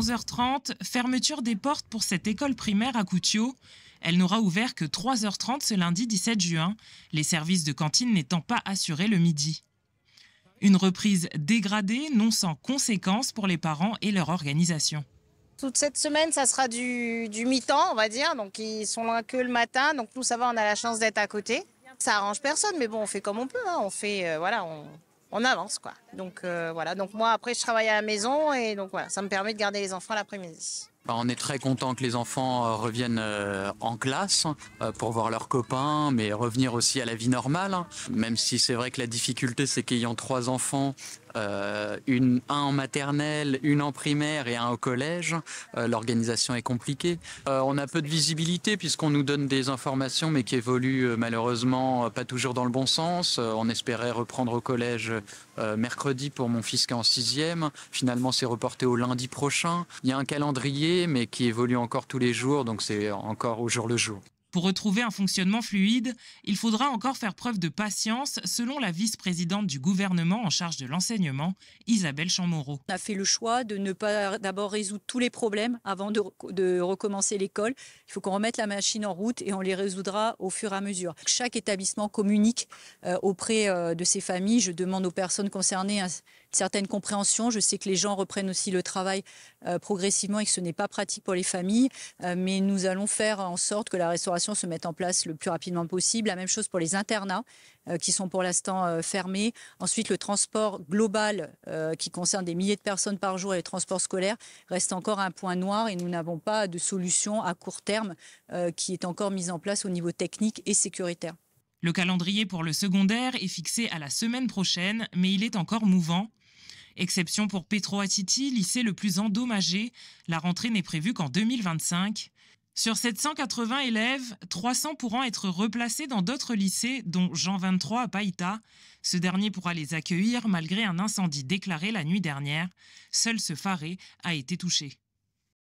11h30, fermeture des portes pour cette école primaire à Coutio. Elle n'aura ouvert que 3h30 ce lundi 17 juin, les services de cantine n'étant pas assurés le midi. Une reprise dégradée, non sans conséquences pour les parents et leur organisation. Toute cette semaine, ça sera du, du mi-temps, on va dire. Donc, ils sont là que le matin. Donc, nous, ça va, on a la chance d'être à côté. Ça arrange personne, mais bon, on fait comme on peut. Hein. On fait, euh, voilà, on, on avance quoi. Donc euh, voilà, donc moi après je travaille à la maison et donc voilà, ça me permet de garder les enfants l'après-midi. Bah, on est très content que les enfants euh, reviennent euh, en classe hein, pour voir leurs copains, mais revenir aussi à la vie normale. Hein. Même si c'est vrai que la difficulté, c'est qu'ayant trois enfants, euh, une, un en maternelle, une en primaire et un au collège, euh, l'organisation est compliquée. Euh, on a peu de visibilité puisqu'on nous donne des informations mais qui évoluent malheureusement pas toujours dans le bon sens. on espérait reprendre au collège mercredi pour mon fils qui est en sixième. Finalement, c'est reporté au lundi prochain. Il y a un calendrier mais qui évolue encore tous les jours, donc c'est encore au jour le jour. Pour retrouver un fonctionnement fluide, il faudra encore faire preuve de patience, selon la vice-présidente du gouvernement en charge de l'enseignement, Isabelle Chamoreau. On a fait le choix de ne pas d'abord résoudre tous les problèmes avant de, recommencer l'école. Il faut qu'on remette la machine en route et on les résoudra au fur et à mesure. Chaque établissement communique euh, auprès euh, de ses familles. Je demande aux personnes concernées une certaine compréhension. Je sais que les gens reprennent aussi le travail euh, progressivement et que ce n'est pas pratique pour les familles, mais nous allons faire en sorte que la restauration se mettent en place le plus rapidement possible. La même chose pour les internats euh, qui sont pour l'instant euh, fermés. Ensuite, le transport global euh, qui concerne des milliers de personnes par jour et les transport scolaires reste encore un point noir et nous n'avons pas de solution à court terme qui est encore mise en place au niveau technique et sécuritaire. Le calendrier pour le secondaire est fixé à la semaine prochaine, mais il est encore mouvant. Exception pour Petro Atiti, lycée le plus endommagé, la rentrée n'est prévue qu'en 2025. Sur 780 élèves, 300 pourront être replacés dans d'autres lycées, dont Jean 23 à Païta. Ce dernier pourra les accueillir malgré un incendie déclaré la nuit dernière. Seul ce Faré a été touché.